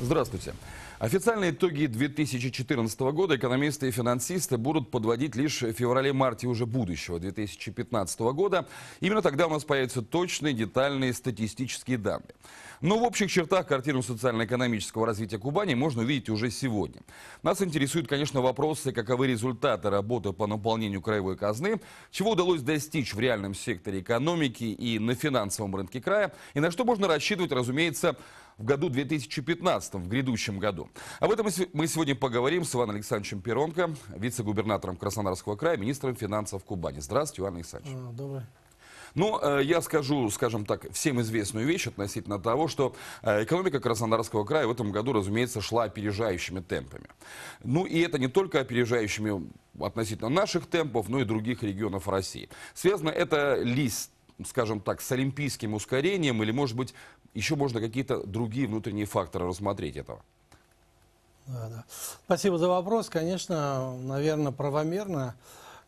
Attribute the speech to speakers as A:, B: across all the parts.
A: Здравствуйте. Официальные итоги 2014 года экономисты и финансисты будут подводить лишь в феврале-марте уже будущего 2015 года. Именно тогда у нас появятся точные, детальные статистические данные. Но в общих чертах картину социально-экономического развития Кубани можно увидеть уже сегодня. Нас интересуют, конечно, вопросы, каковы результаты работы по наполнению краевой казны, чего удалось достичь в реальном секторе экономики и на финансовом рынке края, и на что можно рассчитывать, разумеется, в году 2015, в грядущем году. Об этом мы сегодня поговорим с Иваном Александровичем Перонко, вице-губернатором Краснодарского края, министром финансов Кубани. Здравствуйте, Иван Александрович. А, добрый. Ну, э, я скажу, скажем так, всем известную вещь относительно того, что э, экономика Краснодарского края в этом году, разумеется, шла опережающими темпами. Ну и это не только опережающими относительно наших темпов, но и других регионов России. Связано это лист скажем так, с олимпийским ускорением, или, может быть, еще можно какие-то другие внутренние факторы рассмотреть этого?
B: Да, да. Спасибо за вопрос. Конечно, наверное, правомерно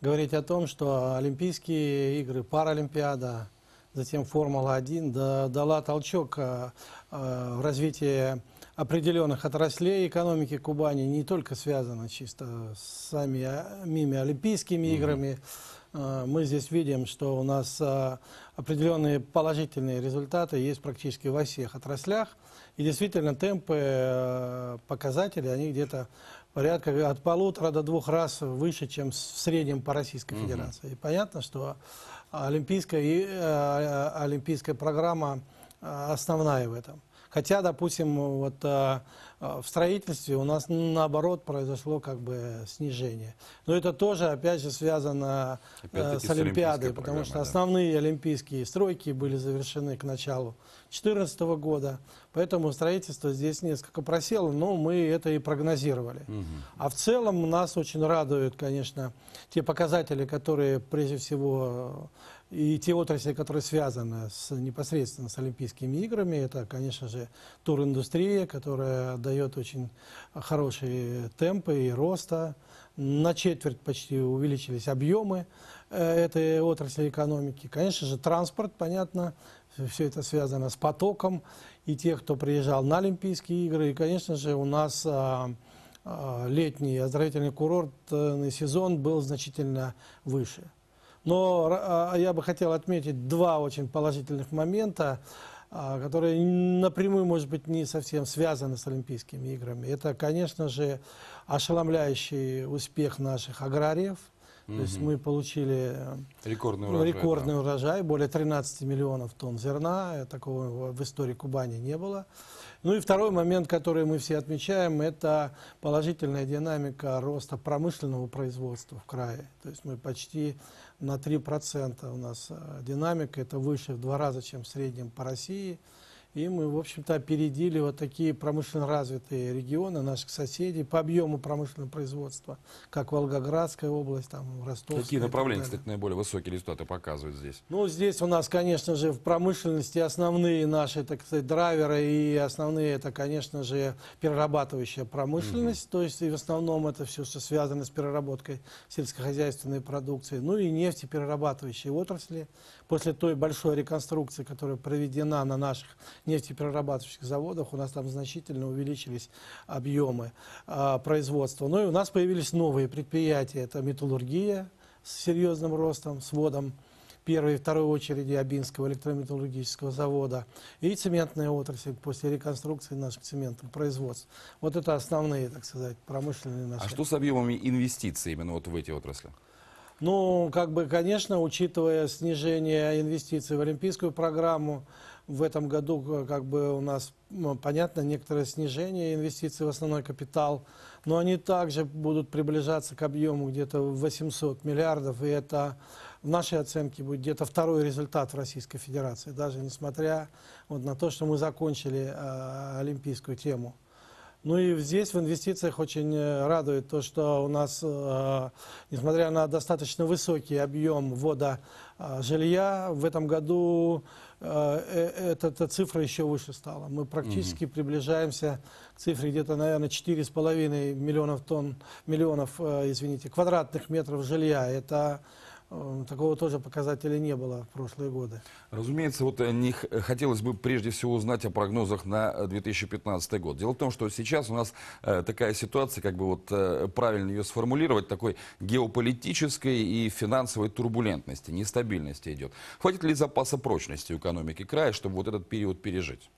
B: говорить о том, что Олимпийские игры, Паралимпиада, затем Формула-1 да, дала толчок э, э, в развитии определенных отраслей экономики Кубани, не только связано чисто с самими э, Олимпийскими mm-hmm. играми, Э, мы здесь видим, что у нас э, определенные положительные результаты есть практически во всех отраслях. И действительно темпы э, показатели они где-то порядка от полутора до двух раз выше, чем в среднем по Российской угу. Федерации. И понятно, что олимпийская, и, олимпийская программа основная в этом. Хотя, допустим, вот а, в строительстве у нас наоборот произошло как бы снижение. Но это тоже, опять же, связано э, с Олимпиадой, потому что да. основные олимпийские стройки были завершены к началу 2014 года, поэтому строительство здесь несколько просело, но мы это и прогнозировали. Угу. А в целом нас очень радуют, конечно, те показатели, которые прежде всего и те отрасли, которые связаны с, непосредственно с Олимпийскими играми, это, конечно же, туриндустрия, которая дает дает очень хорошие темпы и роста. На четверть почти увеличились объемы э, этой отрасли экономики. Конечно же, транспорт, понятно, все это связано с потоком и тех, кто приезжал на Олимпийские игры. И, конечно же, у нас а, а, летний оздоровительный курортный сезон был значительно выше. Но а, я бы хотел отметить два очень положительных момента. А, которые напрямую, может быть, не совсем связаны с Олимпийскими играми. Это, конечно же, ошеломляющий успех наших аграриев. Угу. То есть мы получили э,
A: рекордный урожай, рекордный
B: да. урожай, более 13 миллионов тонн зерна, э, такого в истории Кубани не было. Ну и второй момент, который мы все отмечаем, это положительная динамика роста промышленного производства в крае. То есть мы почти на 3% у нас э, динамика, это выше в два раза, чем в среднем по России – и мы, в общем-то, опередили вот такие промышленно развитые регионы наших соседей по объему промышленного производства, как Волгоградская область, там, Ростовская. Какие направления, кстати,
A: наиболее высокие результаты показывают здесь?
B: Ну, здесь у нас, конечно же, в промышленности основные наши, так сказать, драйверы и основные, это, конечно же, перерабатывающая промышленность, угу. то есть и в основном это все, что связано с переработкой сельскохозяйственной продукции, ну и нефтеперерабатывающие отрасли, после той большой реконструкции, которая проведена на наших нефтеперерабатывающих заводах, у нас там значительно увеличились объемы а, производства. Ну и у нас появились новые предприятия. Это металлургия с серьезным ростом, с вводом первой и второй очереди Абинского электрометаллургического завода и цементная отрасль после реконструкции наших цементных производств. Вот это основные, так сказать, промышленные наши. А что
A: с объемами инвестиций именно вот в эти отрасли?
B: Ну, как бы, конечно, учитывая снижение инвестиций в олимпийскую программу, в этом году э, как бы у нас, понятно, некоторое снижение инвестиций в основной капитал, но они также будут приближаться к объему где-то 800 миллиардов, и это в нашей оценке будет где-то второй результат в Российской Федерации, даже несмотря вот на то, что мы закончили э, олимпийскую тему. Ну и здесь в инвестициях очень э, радует то, что у нас, э, несмотря на достаточно высокий объем ввода э, жилья, в этом году эта, эта цифра еще выше стала. Мы практически угу. приближаемся к цифре где-то, наверное, 4,5 миллионов тонн, миллионов, извините, квадратных метров жилья. Это Эм, такого тоже показателя не было в прошлые годы.
A: Разумеется, вот э, не э, хотелось бы прежде всего узнать о прогнозах на 2015 э, год. Дело в том, что сейчас у нас такая ситуация, как бы вот правильно ее сформулировать, такой геополитической и финансовой турбулентности, нестабильности идет. Хватит ли запаса прочности у экономики края, чтобы вот этот период пережить?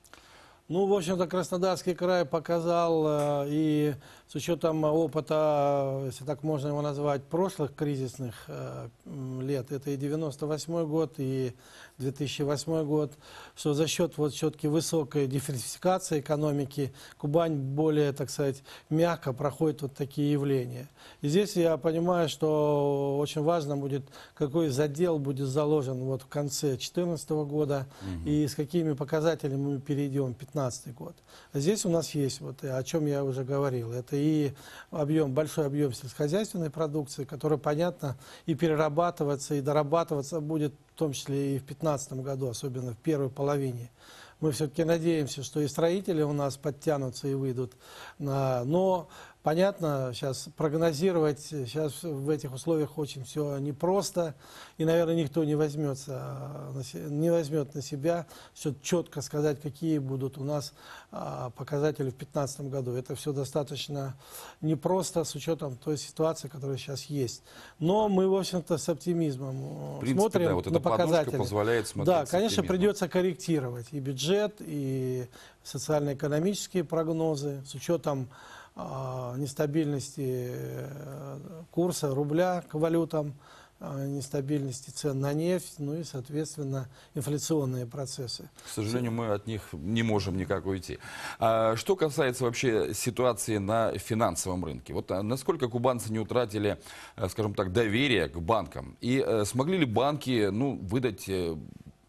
B: Ну, в общем-то, Краснодарский край показал и с учетом опыта, если так можно его назвать, прошлых кризисных э, лет, это и 98 год, и 2008 год, что за счет вот все-таки высокой диверсификации экономики Кубань более, так сказать, мягко проходит вот такие явления. И здесь я понимаю, что очень важно будет, какой задел будет заложен вот в конце 2014 года угу. и с какими показателями мы перейдем в 2015 год. А здесь у нас есть, вот о чем я уже говорил, это и объем, большой объем сельскохозяйственной продукции, которая, понятно, и перерабатываться, и дорабатываться будет, в том числе и в 2015 году, особенно в первой половине. Мы все-таки надеемся, что и строители у нас подтянутся и выйдут. На... Но Понятно, сейчас прогнозировать сейчас в этих условиях очень все непросто, и, наверное, никто не возьмется, а, не возьмет на себя все четко сказать, какие будут у нас а, показатели в 2015 году. Это все достаточно непросто с учетом той ситуации, которая сейчас есть. Но мы, в общем-то, с оптимизмом э, в принципе, смотрим да, вот на показатели. Позволяет смотреть да, конечно, придется корректировать и бюджет, и социально-экономические прогнозы с учетом а, нестабильности э, курса рубля к валютам, а, нестабильности цен на нефть, ну и, соответственно, инфляционные процессы. К сожалению,
A: мы от них не можем никак уйти. А что касается вообще ситуации на финансовом рынке, вот а, насколько кубанцы не утратили, э, скажем так, доверие к банкам, и э, смогли ли банки ну, выдать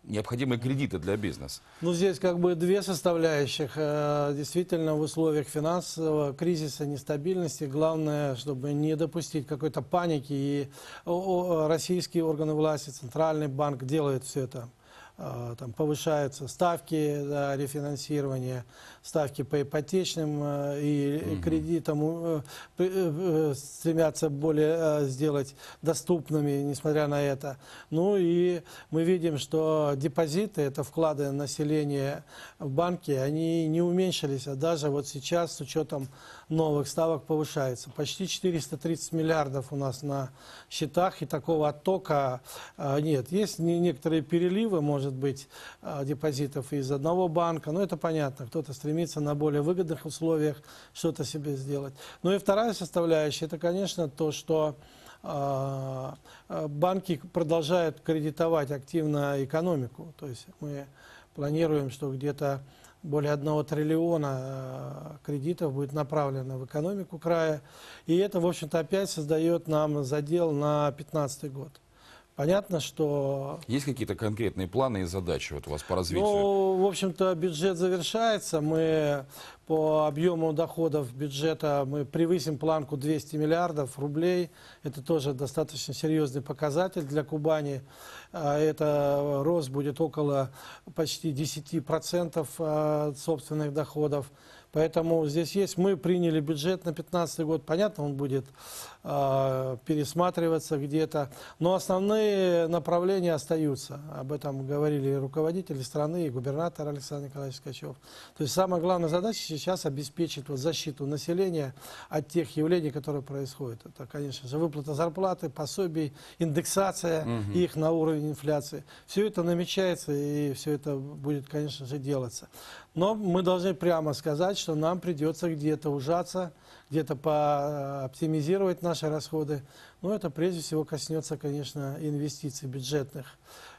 A: необходимые кредиты для бизнеса?
B: Ну, здесь как бы две составляющих. Э, действительно, в условиях финансового кризиса, нестабильности, главное, чтобы не допустить какой-то паники. И российские органы власти, Центральный банк делают все это. Э, там повышаются ставки да, рефинансирования ставки по ипотечным э, и кредитам э, э, стремятся более сделать доступными, несмотря на это. Ну и мы видим, что депозиты, это вклады населения в банки, они не уменьшились, а даже вот сейчас с учетом новых ставок повышается. Почти 430 миллиардов у нас на счетах, и такого оттока нет. Есть некоторые переливы, может быть, депозитов из одного банка, но это понятно, кто-то стремится стремится на более выгодных условиях что-то себе сделать. Ну и вторая составляющая, это, конечно, то, что а, а, банки продолжают кредитовать активно экономику. То есть мы планируем, что где-то более 1 триллиона а, кредитов будет направлено в экономику края. И это, в общем-то, опять создает нам задел на 2015 год. Понятно, что...
A: Есть какие-то конкретные планы и задачи вот у вас по ну, развитию?
B: Ну, в общем-то, бюджет завершается. Мы по объему доходов бюджета мы превысим планку 200 миллиардов рублей. Это тоже достаточно серьезный показатель для Кубани. А, это рост будет около почти 10% а, собственных доходов. Поэтому здесь есть, мы приняли бюджет на 2015 год, понятно, он будет э, пересматриваться где-то, но основные направления остаются. Об этом говорили и руководители страны, и губернатор Александр Николаевич Скачев. То есть самая главная задача сейчас обеспечить вот, защиту населения от тех явлений, которые происходят. Это, конечно же, выплата зарплаты, пособий, индексация угу. их на уровень инфляции. Все это намечается и все это будет, конечно же, делаться. Но мы должны прямо сказать, что нам придется где-то ужаться, где-то пооптимизировать э, наши расходы. Но это прежде всего коснется, конечно, инвестиций бюджетных.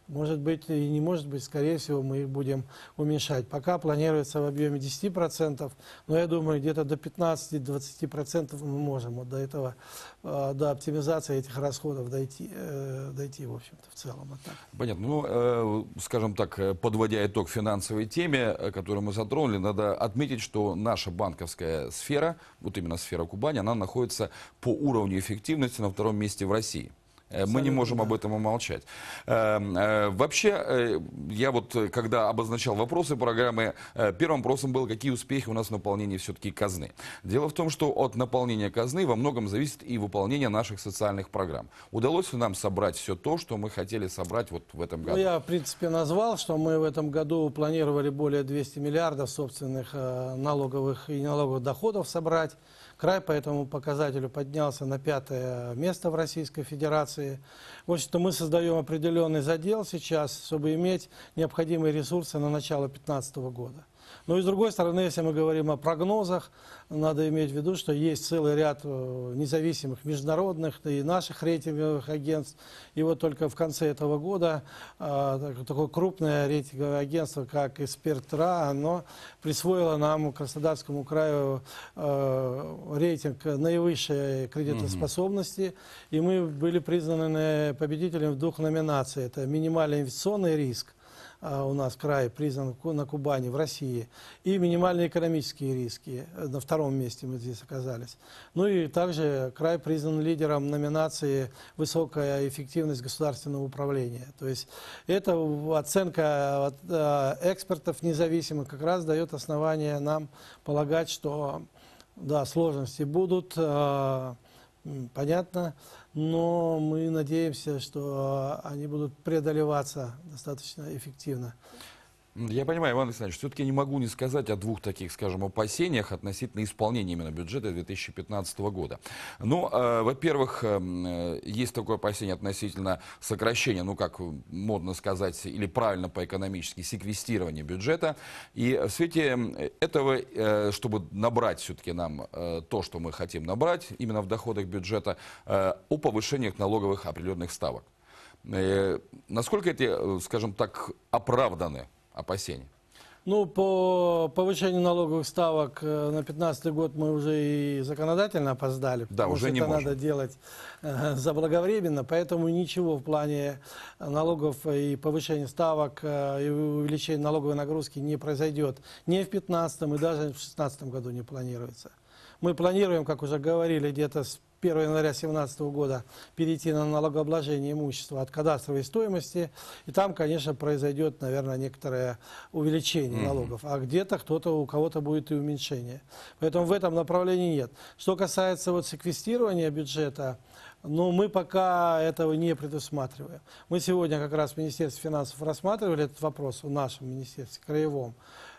B: Может быть и не может быть, скорее всего, мы их будем уменьшать. Пока планируется в объеме 10%, но я думаю, где-то до 15-20% мы можем вот до этого, э, до оптимизации этих расходов дойти, э, дойти в общем-то, в целом. Вот
A: Понятно. Ну, э, скажем так, подводя итог финансовой теме, которую мы затронули, надо отметить, что наша банковская сфера, вот именно сфера Кубани, она находится по уровню эффективности на втором месте в России. Абсолютно. Мы не можем об этом умолчать. Эм, э, вообще, э, я вот, э, когда обозначал вопросы программы, первым вопросом был, какие успехи у нас в наполнении все-таки казны. Дело в том, что от наполнения казны во многом зависит и выполнение наших социальных программ. Удалось ли нам собрать все то, что мы хотели собрать вот в этом ну, году? Ну,
B: я, в принципе, назвал, что мы в этом году планировали более 200 миллиардов собственных налоговых и налоговых доходов собрать. Край по этому показателю поднялся на пятое место в Российской Федерации. В общем-то, мы создаем определенный задел сейчас, чтобы иметь необходимые ресурсы на начало 2015 года. Но ну и с другой стороны, если мы говорим о прогнозах, надо иметь в виду, что есть целый ряд э, независимых международных и наших рейтинговых агентств. И вот только в конце этого года э, такое крупное рейтинговое агентство, как Экспертра, оно присвоило нам, Краснодарскому краю, э, рейтинг наивысшей кредитоспособности. И мы были признаны победителем в двух номинациях. Это минимальный инвестиционный риск – Э, у нас край признан на Кубани, в России, и минимальные экономические риски. Э, на втором месте мы здесь оказались. Ну и также край признан лидером номинации «Высокая эффективность государственного управления». То есть это оценка э, экспертов независимых как раз дает основание нам полагать, что да, сложности будут, понятно, но мы надеемся, что они будут преодолеваться достаточно эффективно.
A: Я понимаю, Иван Александрович, все-таки не могу не сказать о двух таких, скажем, опасениях относительно исполнения именно бюджета 2015 года. Ну, э, во-первых, эм, э, есть такое опасение относительно сокращения, ну, как модно сказать, или правильно по-экономически, секвестирования бюджета. И в свете эм, этого, э, чтобы набрать все-таки нам э, то, что мы хотим набрать, именно в доходах бюджета, э, о повышениях налоговых определенных ставок. Э, насколько эти, э, скажем так, оправданы опасений?
B: Ну, по повышению налоговых ставок э, на 2015 год мы уже и законодательно опоздали. Да, уже не это можем. надо делать э, заблаговременно, поэтому ничего в плане налогов и повышения ставок э, и увеличения налоговой нагрузки не произойдет. Ни в 2015 и даже в 2016 году не планируется. Мы планируем, как уже говорили, где-то с 1 января 2017 года перейти на налогообложение имущества от кадастровой стоимости, и там, конечно, произойдет, наверное, некоторое увеличение налогов, а где-то кто-то, у кого-то будет и уменьшение. Поэтому в этом направлении нет. Что касается вот секвестирования бюджета, но ну, мы пока этого не предусматриваем. Мы сегодня как раз в Министерстве финансов рассматривали этот вопрос в нашем министерстве, краевом.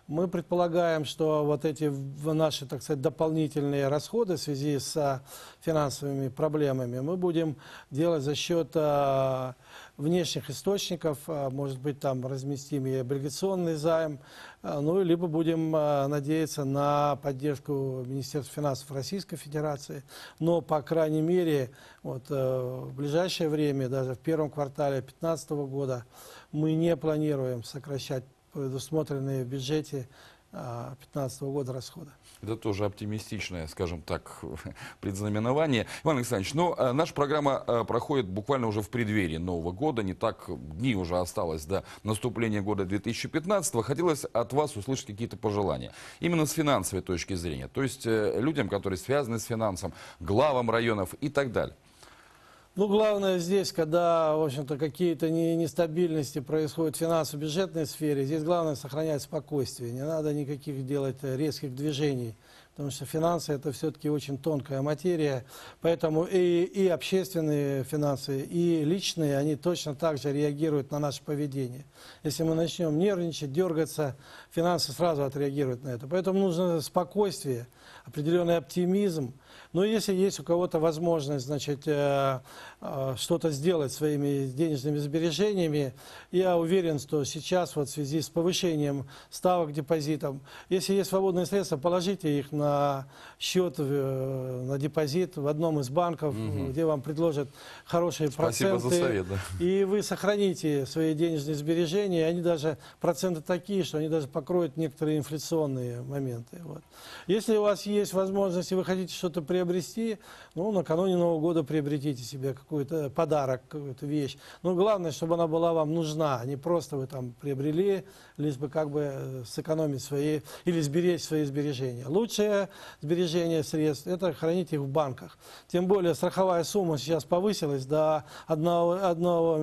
B: Мы предполагаем, что вот эти наши, так сказать, дополнительные расходы в связи с финансовыми проблемами мы будем делать за счет э, внешних источников, э, может быть, там разместим и облигационный займ, э, ну, либо будем надеяться на поддержку Министерства финансов Российской Федерации. Но, по крайней мере, вот, в ближайшее время, даже в первом квартале 2015 года, мы не планируем сокращать предусмотренные в бюджете 2015 а, года расхода.
A: Это тоже оптимистичное, скажем так, предзнаменование. Иван Александрович, ну, а, наша программа а, проходит буквально уже в преддверии Нового года. Не так дни уже осталось до наступления года 2015. Хотелось от вас услышать какие-то пожелания. Именно с финансовой точки зрения. То есть э, людям, которые связаны с финансом, главам районов и так далее.
B: Ну, главное здесь, когда, в общем-то, какие-то нестабильности происходят в финансово-бюджетной сфере, здесь главное сохранять спокойствие. Не надо никаких делать резких движений потому что финансы это все-таки очень тонкая материя, поэтому и, и общественные финансы, и личные, они точно так же реагируют на наше поведение. Если мы начнем нервничать, дергаться, финансы сразу отреагируют на это. Поэтому нужно спокойствие, определенный оптимизм. Но если есть у кого-то возможность значит, э, э, что-то сделать своими денежными сбережениями, я уверен, что сейчас вот в связи с повышением ставок депозитов, если есть свободные средства, положите их на на счет, э, на депозит в одном из банков, угу. где вам предложат хорошие Спасибо проценты. за совет. Да. И вы сохраните свои денежные сбережения. Они даже, проценты такие, что они даже покроют некоторые инфляционные моменты. Вот. Если у вас есть возможность, и вы хотите что-то приобрести, ну, накануне Нового года приобретите себе какой-то подарок, какую-то вещь. Но главное, чтобы она была вам нужна, а не просто вы там приобрели, лишь бы как бы э, сэкономить свои или сберечь свои сбережения. Лучше долгосрочное сбережение средств, это хранить их в банках. Тем более страховая сумма сейчас повысилась до 1, 1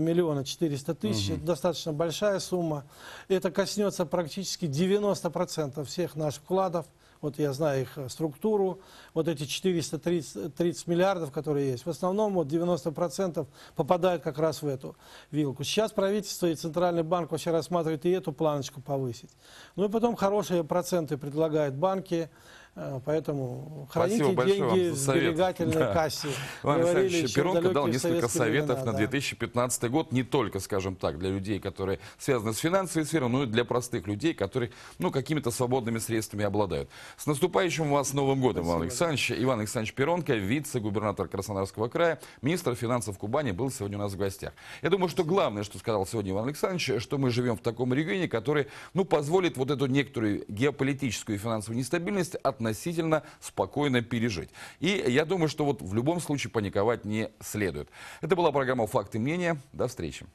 B: миллиона 400 тысяч, угу. это достаточно большая сумма. Это коснется практически 90% всех наших вкладов вот я знаю их э, структуру, вот эти 430 30 миллиардов, которые есть, в основном вот 90% попадают как раз в эту вилку. Сейчас правительство и Центральный банк вообще рассматривают и эту планочку повысить. Ну и потом хорошие проценты предлагают банки, Э, поэтому храните Спасибо деньги в сберегательной да. кассе. Владимир Александрович Перонко дал несколько советов времена, на
A: 2015 да. год, не только, скажем так, для людей, которые связаны с финансовой сферой, но и для простых людей, которые ну, какими-то свободными средствами обладают. С наступающим вас Новым годом, Спасибо. Иван Александрович. Иван Александрович Перонко, вице-губернатор Краснодарского края, министр финансов Кубани, был сегодня у нас в гостях. Я думаю, что главное, что сказал сегодня Иван Александрович, что мы живем в таком регионе, который ну, позволит вот эту некоторую геополитическую и финансовую нестабильность от относительно спокойно пережить. И я думаю, что вот в любом случае паниковать не следует. Это была программа «Факты мнения». До встречи.